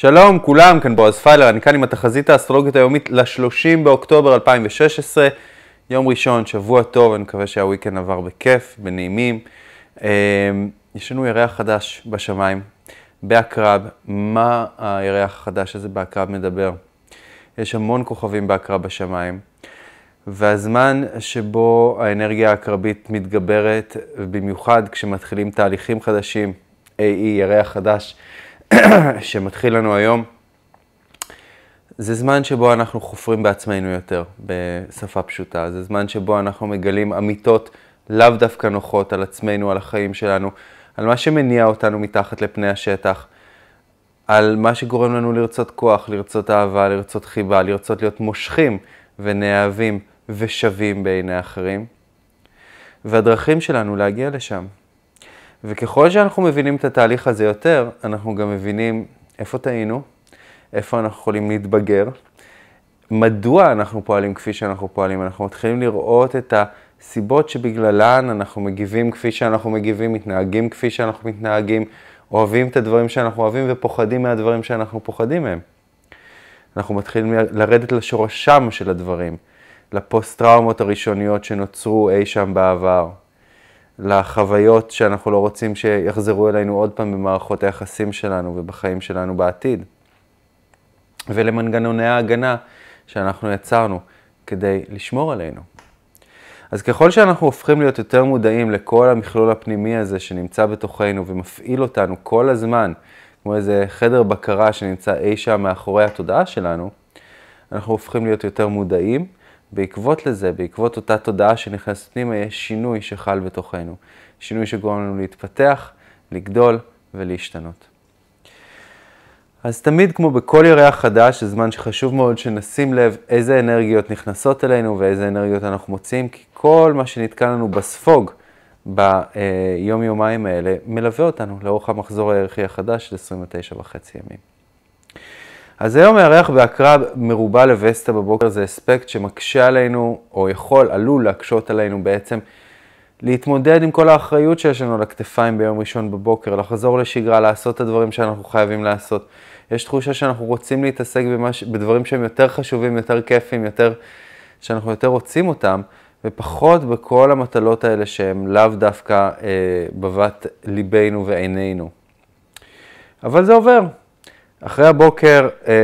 שלום כולם, כאן בועז פיילר, אני כאן עם התחזית האסטרולוגית היומית ל-30 באוקטובר 2016, יום ראשון, שבוע טוב, אני מקווה שהוויקנד עבר בכיף, בנעימים. אמ, יש לנו ירח חדש בשמיים, בעקרב, מה הירח החדש הזה בעקרב מדבר? יש המון כוכבים בעקרב בשמיים, והזמן שבו האנרגיה העקרבית מתגברת, במיוחד כשמתחילים תהליכים חדשים, AE, ירח חדש, שמתחיל לנו היום, זה זמן שבו אנחנו חופרים בעצמנו יותר, בשפה פשוטה. זה זמן שבו אנחנו מגלים אמיתות לאו דווקא נוחות על עצמנו, על החיים שלנו, על מה שמניע אותנו מתחת לפני השטח, על מה שגורם לנו לרצות כוח, לרצות אהבה, לרצות חיבה, לרצות להיות מושכים ונאהבים ושווים בעיני אחרים. והדרכים שלנו להגיע לשם. וככל שאנחנו מבינים את התהליך הזה יותר, אנחנו גם מבינים איפה טעינו, איפה אנחנו יכולים להתבגר, מדוע אנחנו פועלים כפי שאנחנו פועלים. אנחנו מתחילים לראות את הסיבות שבגללן אנחנו מגיבים כפי שאנחנו מגיבים, מתנהגים כפי שאנחנו מתנהגים, אוהבים את הדברים שאנחנו אוהבים ופוחדים מהדברים שאנחנו פוחדים מהם. אנחנו מתחילים לרדת לשורשם של הדברים, לפוסט-טראומות הראשוניות שנוצרו אי שם בעבר. לחוויות שאנחנו לא רוצים שיחזרו אלינו עוד פעם במערכות היחסים שלנו ובחיים שלנו בעתיד. ולמנגנוני ההגנה שאנחנו יצרנו כדי לשמור עלינו. אז ככל שאנחנו הופכים להיות יותר מודעים לכל המכלול הפנימי הזה שנמצא בתוכנו ומפעיל אותנו כל הזמן, כמו איזה חדר בקרה שנמצא אי שם מאחורי התודעה שלנו, אנחנו הופכים להיות יותר מודעים בעקבות לזה, בעקבות אותה תודעה שנכנסת פנימה, יש שינוי שחל בתוכנו. שינוי שגורם לנו להתפתח, לגדול ולהשתנות. אז תמיד כמו בכל ירח חדש, זה זמן שחשוב מאוד שנשים לב איזה אנרגיות נכנסות אלינו ואיזה אנרגיות אנחנו מוצאים, כי כל מה שנתקע לנו בספוג ביום-יומיים האלה מלווה אותנו לאורך המחזור הירחי החדש של 29 וחצי ימים. אז היום הירח והקרב מרובה לווסטה בבוקר זה אספקט שמקשה עלינו, או יכול, עלול להקשות עלינו בעצם, להתמודד עם כל האחריות שיש לנו על הכתפיים ביום ראשון בבוקר, לחזור לשגרה, לעשות את הדברים שאנחנו חייבים לעשות. יש תחושה שאנחנו רוצים להתעסק במש... בדברים שהם יותר חשובים, יותר כיפים, יותר... שאנחנו יותר רוצים אותם, ופחות בכל המטלות האלה שהן לאו דווקא אה, בבת ליבנו ועינינו. אבל זה עובר, אחרי הבוקר, אה,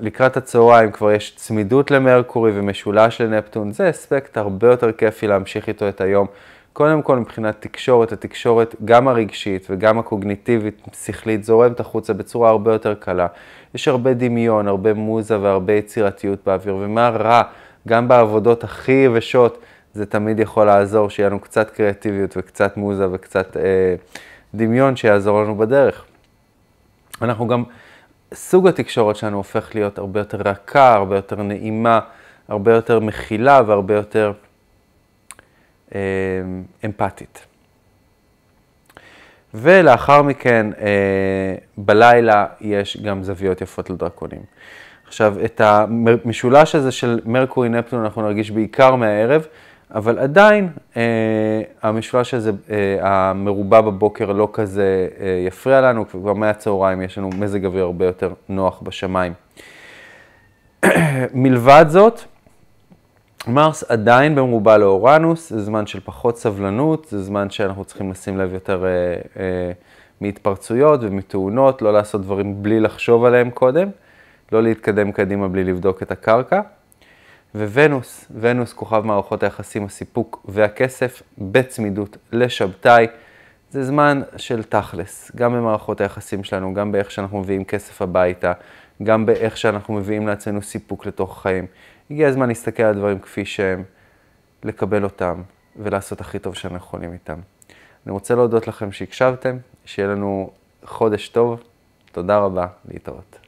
לקראת הצהריים כבר יש צמידות למרקורי ומשולש לנפטון, זה אספקט הרבה יותר כיפי להמשיך איתו את היום. קודם כל מבחינת תקשורת, התקשורת גם הרגשית וגם הקוגניטיבית, שכלית, זורמת החוצה בצורה הרבה יותר קלה. יש הרבה דמיון, הרבה מוזה והרבה יצירתיות באוויר, ומה רע, גם בעבודות הכי יבשות, זה תמיד יכול לעזור, שיהיה לנו קצת קריאטיביות וקצת מוזה וקצת אה, דמיון שיעזור לנו בדרך. אנחנו גם סוג התקשורת שלנו הופך להיות הרבה יותר רכה, הרבה יותר נעימה, הרבה יותר מכילה והרבה יותר אה, אמפתית. ולאחר מכן, אה, בלילה יש גם זוויות יפות לדרקונים. עכשיו, את המשולש הזה של מרקורי נפטון אנחנו נרגיש בעיקר מהערב, אבל עדיין אה, המשולש הזה, אה, המרובע בבוקר לא כזה אה, יפריע לנו, כבר מהצהריים יש לנו מזג אוויר הרבה יותר נוח בשמיים. מלבד זאת, מרס עדיין במרובע לאורנוס, זה זמן של פחות סבלנות, זה זמן שאנחנו צריכים לשים לב יותר אה, אה, מהתפרצויות ומתאונות, לא לעשות דברים בלי לחשוב עליהם קודם, לא להתקדם קדימה בלי לבדוק את הקרקע. וונוס, ונוס כוכב מערכות היחסים, הסיפוק והכסף בצמידות לשבתאי. זה זמן של תכלס, גם במערכות היחסים שלנו, גם באיך שאנחנו מביאים כסף הביתה, גם באיך שאנחנו מביאים לעצמנו סיפוק לתוך החיים. הגיע הזמן להסתכל על הדברים כפי שהם, לקבל אותם ולעשות הכי טוב שאנחנו יכולים איתם. אני רוצה להודות לכם שהקשבתם, שיהיה לנו חודש טוב, תודה רבה, להתראות.